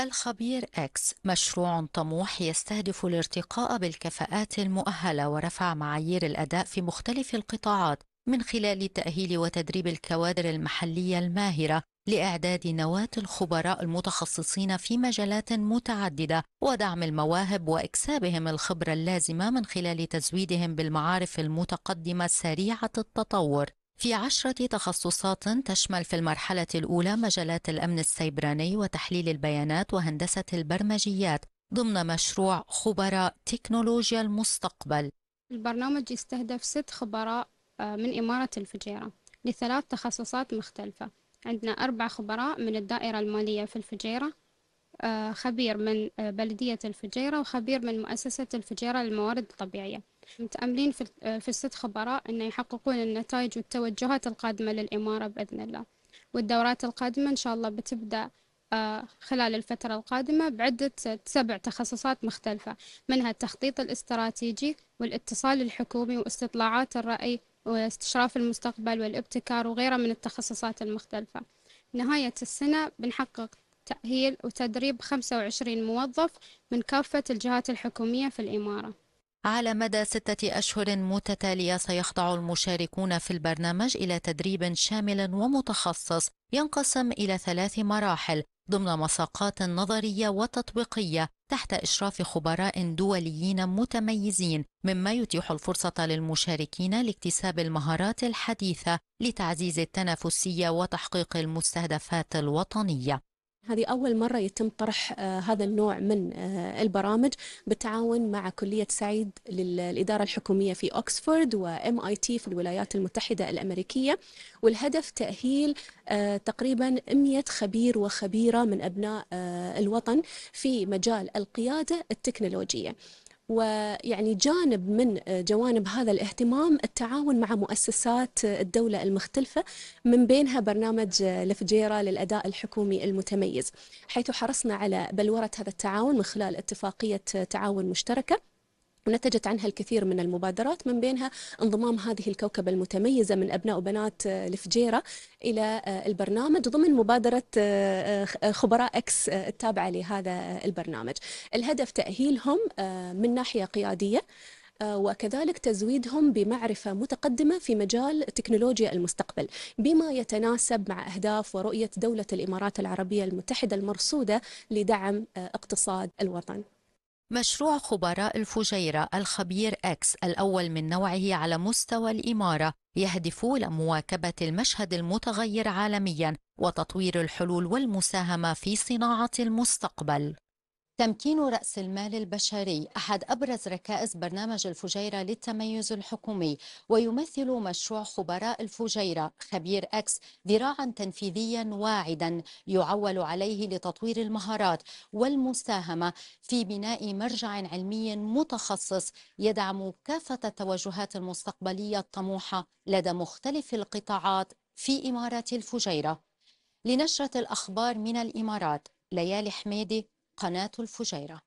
الخبير اكس مشروع طموح يستهدف الارتقاء بالكفاءات المؤهله ورفع معايير الاداء في مختلف القطاعات من خلال تاهيل وتدريب الكوادر المحليه الماهره لاعداد نواه الخبراء المتخصصين في مجالات متعدده ودعم المواهب واكسابهم الخبره اللازمه من خلال تزويدهم بالمعارف المتقدمه سريعه التطور في عشرة تخصصات تشمل في المرحلة الأولى مجالات الأمن السيبراني وتحليل البيانات وهندسة البرمجيات ضمن مشروع خبراء تكنولوجيا المستقبل البرنامج يستهدف ست خبراء آه، من إمارة الفجيرة لثلاث تخصصات مختلفة عندنا أربع خبراء من الدائرة المالية في الفجيرة آه، خبير من آه، بلدية الفجيرة وخبير من مؤسسة الفجيرة للموارد الطبيعية متأملين في, آه، في الست خبراء أن يحققون النتائج والتوجهات القادمة للإمارة بإذن الله والدورات القادمة إن شاء الله بتبدأ آه، خلال الفترة القادمة بعدة سبع تخصصات مختلفة منها التخطيط الاستراتيجي والاتصال الحكومي واستطلاعات الرأي واستشراف المستقبل والابتكار وغيرها من التخصصات المختلفة نهاية السنة بنحقق تأهيل وتدريب 25 موظف من كافة الجهات الحكومية في الإمارة على مدى ستة أشهر متتالية سيخضع المشاركون في البرنامج إلى تدريب شامل ومتخصص ينقسم إلى ثلاث مراحل ضمن مساقات نظرية وتطبيقية تحت إشراف خبراء دوليين متميزين مما يتيح الفرصة للمشاركين لاكتساب المهارات الحديثة لتعزيز التنافسية وتحقيق المستهدفات الوطنية هذه أول مرة يتم طرح آه، هذا النوع من آه، البرامج بالتعاون مع كلية سعيد للإدارة الحكومية في أكسفورد وإم آي تي في الولايات المتحدة الأمريكية والهدف تأهيل آه، تقريبا 100 خبير وخبيرة من أبناء الوطن في مجال القيادة التكنولوجية. ويعني جانب من آه، جوانب هذا الاهتمام التعاون مع مؤسسات آه، الدولة المختلفة من بينها برنامج آه، لفجيرة للأداء الحكومي المتميز حيث حرصنا على بلورة هذا التعاون من خلال اتفاقية تعاون مشتركة ونتجت عنها الكثير من المبادرات من بينها انضمام هذه الكوكبة المتميزة من أبناء وبنات الفجيرة آه، إلى آه، البرنامج ضمن مبادرة آه، خبراء أكس التابعة لهذا البرنامج الهدف تأهيلهم من ناحية قيادية وكذلك تزويدهم بمعرفة متقدمة في مجال تكنولوجيا المستقبل بما يتناسب مع أهداف ورؤية دولة الإمارات العربية المتحدة المرصودة لدعم اقتصاد الوطن مشروع خبراء الفجيرة الخبير أكس الأول من نوعه على مستوى الإمارة يهدف لمواكبة المشهد المتغير عالميا وتطوير الحلول والمساهمة في صناعة المستقبل تمكين رأس المال البشري أحد أبرز ركائز برنامج الفجيرة للتميز الحكومي ويمثل مشروع خبراء الفجيرة خبير أكس ذراعا تنفيذيا واعدا يعول عليه لتطوير المهارات والمساهمة في بناء مرجع علمي متخصص يدعم كافة التوجهات المستقبلية الطموحة لدى مختلف القطاعات في إمارة الفجيرة لنشرة الأخبار من الإمارات ليالي حميدي قناة الفجيرة